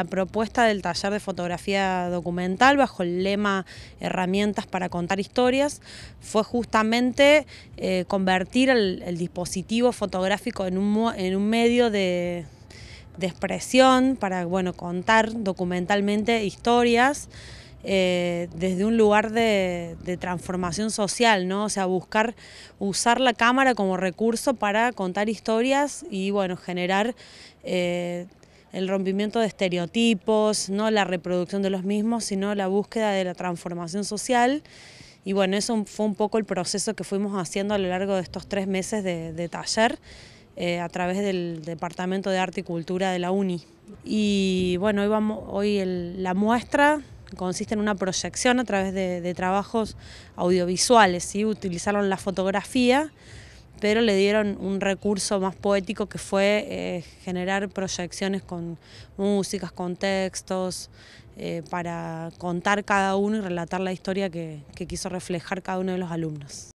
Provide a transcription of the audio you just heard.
La propuesta del taller de fotografía documental bajo el lema Herramientas para contar historias fue justamente eh, convertir el, dispositivo fotográfico en un, en un medio de, expresión para bueno, contar documentalmente historias. Eh, desde un lugar de, transformación social, ¿no? O sea, buscar usar la cámara como recurso para contar historias y, bueno, generar eh, el rompimiento de estereotipos, no la reproducción de los mismos, sino la búsqueda de la transformación social. Y bueno, eso fue un poco el proceso que fuimos haciendo a lo largo de estos tres meses de, taller eh, a través del Departamento de Arte y Cultura de la UNI. Y bueno, hoy, la muestra consiste en una proyección a través de, trabajos audiovisuales, y utilizaron la fotografía pero le dieron un recurso más poético que fue eh, generar proyecciones con músicas, con textos, eh, para contar cada uno y relatar la historia que quiso reflejar cada uno de los alumnos.